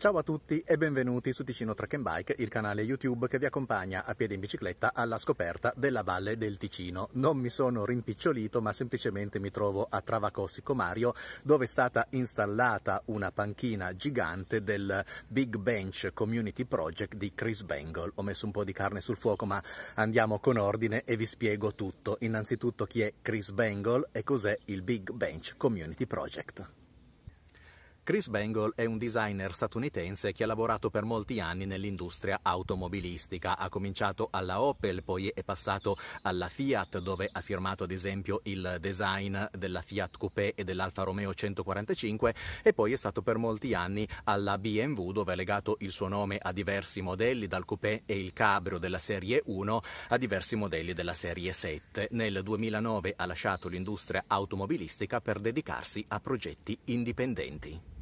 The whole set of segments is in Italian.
Ciao a tutti e benvenuti su Ticino Track and Bike, il canale YouTube che vi accompagna a piedi in bicicletta alla scoperta della Valle del Ticino. Non mi sono rimpicciolito, ma semplicemente mi trovo a Travacossico Mario, dove è stata installata una panchina gigante del Big Bench Community Project di Chris Bengal. Ho messo un po' di carne sul fuoco, ma andiamo con ordine e vi spiego tutto. Innanzitutto chi è Chris Bengal e cos'è il Big Bench Community Project. Chris Bangle è un designer statunitense che ha lavorato per molti anni nell'industria automobilistica. Ha cominciato alla Opel, poi è passato alla Fiat, dove ha firmato ad esempio il design della Fiat Coupé e dell'Alfa Romeo 145 e poi è stato per molti anni alla BMW, dove ha legato il suo nome a diversi modelli, dal Coupé e il Cabrio della serie 1 a diversi modelli della serie 7. Nel 2009 ha lasciato l'industria automobilistica per dedicarsi a progetti indipendenti.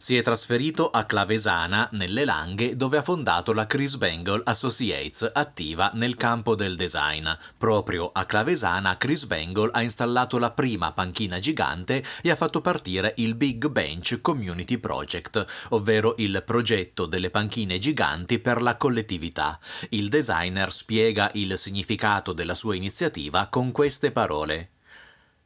Si è trasferito a Clavesana, nelle Langhe, dove ha fondato la Chris Bengal Associates, attiva nel campo del design. Proprio a Clavesana, Chris Bengal ha installato la prima panchina gigante e ha fatto partire il Big Bench Community Project, ovvero il progetto delle panchine giganti per la collettività. Il designer spiega il significato della sua iniziativa con queste parole.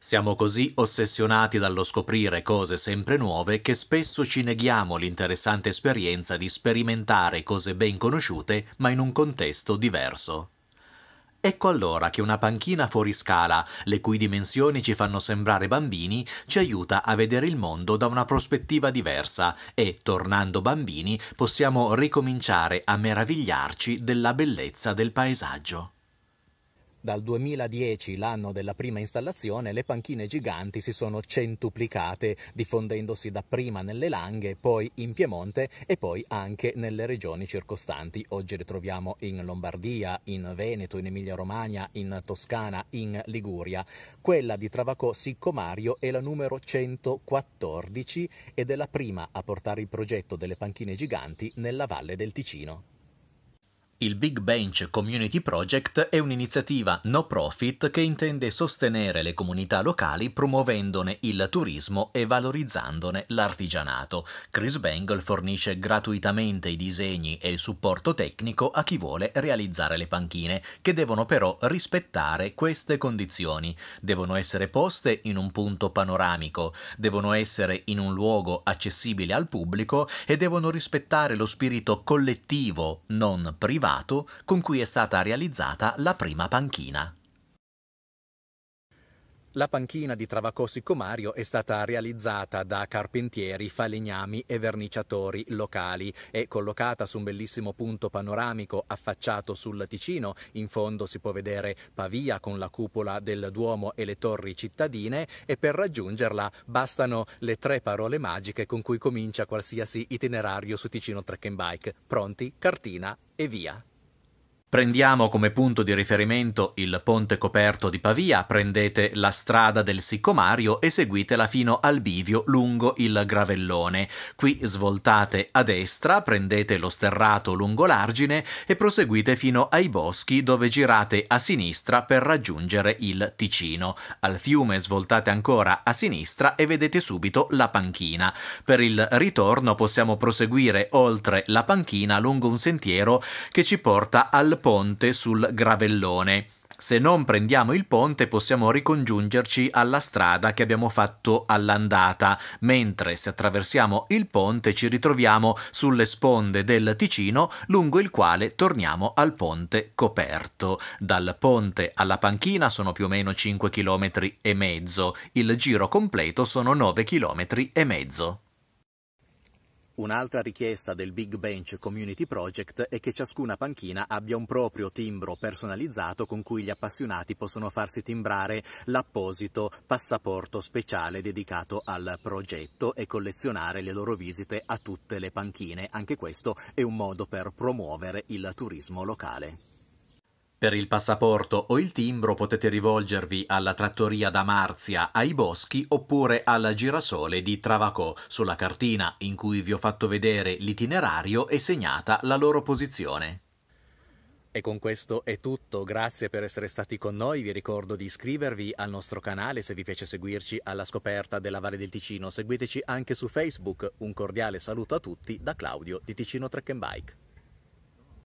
Siamo così ossessionati dallo scoprire cose sempre nuove che spesso ci neghiamo l'interessante esperienza di sperimentare cose ben conosciute ma in un contesto diverso. Ecco allora che una panchina fuori scala, le cui dimensioni ci fanno sembrare bambini, ci aiuta a vedere il mondo da una prospettiva diversa e, tornando bambini, possiamo ricominciare a meravigliarci della bellezza del paesaggio dal 2010, l'anno della prima installazione, le panchine giganti si sono centuplicate, diffondendosi dapprima nelle Langhe, poi in Piemonte e poi anche nelle regioni circostanti. Oggi le troviamo in Lombardia, in Veneto, in Emilia-Romagna, in Toscana, in Liguria. Quella di Travacò Siccomario è la numero 114 ed è la prima a portare il progetto delle panchine giganti nella Valle del Ticino. Il Big Bench Community Project è un'iniziativa no profit che intende sostenere le comunità locali promuovendone il turismo e valorizzandone l'artigianato. Chris Bangle fornisce gratuitamente i disegni e il supporto tecnico a chi vuole realizzare le panchine, che devono però rispettare queste condizioni. Devono essere poste in un punto panoramico, devono essere in un luogo accessibile al pubblico e devono rispettare lo spirito collettivo, non privato lato con cui è stata realizzata la prima panchina. La panchina di Travacosi Comario è stata realizzata da carpentieri, falegnami e verniciatori locali È collocata su un bellissimo punto panoramico affacciato sul Ticino. In fondo si può vedere Pavia con la cupola del Duomo e le torri cittadine e per raggiungerla bastano le tre parole magiche con cui comincia qualsiasi itinerario su Ticino Trek and Bike. Pronti, cartina e via. Prendiamo come punto di riferimento il ponte coperto di Pavia, prendete la strada del Sicomario e seguitela fino al bivio lungo il Gravellone. Qui svoltate a destra, prendete lo sterrato lungo l'argine e proseguite fino ai boschi dove girate a sinistra per raggiungere il Ticino. Al fiume svoltate ancora a sinistra e vedete subito la panchina. Per il ritorno possiamo proseguire oltre la panchina lungo un sentiero che ci porta al ponte sul Gravellone. Se non prendiamo il ponte possiamo ricongiungerci alla strada che abbiamo fatto all'andata, mentre se attraversiamo il ponte ci ritroviamo sulle sponde del Ticino lungo il quale torniamo al ponte coperto. Dal ponte alla panchina sono più o meno 5 km e mezzo, il giro completo sono 9 km e mezzo. Un'altra richiesta del Big Bench Community Project è che ciascuna panchina abbia un proprio timbro personalizzato con cui gli appassionati possono farsi timbrare l'apposito passaporto speciale dedicato al progetto e collezionare le loro visite a tutte le panchine. Anche questo è un modo per promuovere il turismo locale. Per il passaporto o il timbro potete rivolgervi alla trattoria da Marzia ai Boschi oppure alla Girasole di Travacò. Sulla cartina in cui vi ho fatto vedere l'itinerario è segnata la loro posizione. E con questo è tutto, grazie per essere stati con noi, vi ricordo di iscrivervi al nostro canale se vi piace seguirci alla scoperta della Valle del Ticino, seguiteci anche su Facebook, un cordiale saluto a tutti da Claudio di Ticino Trek Bike.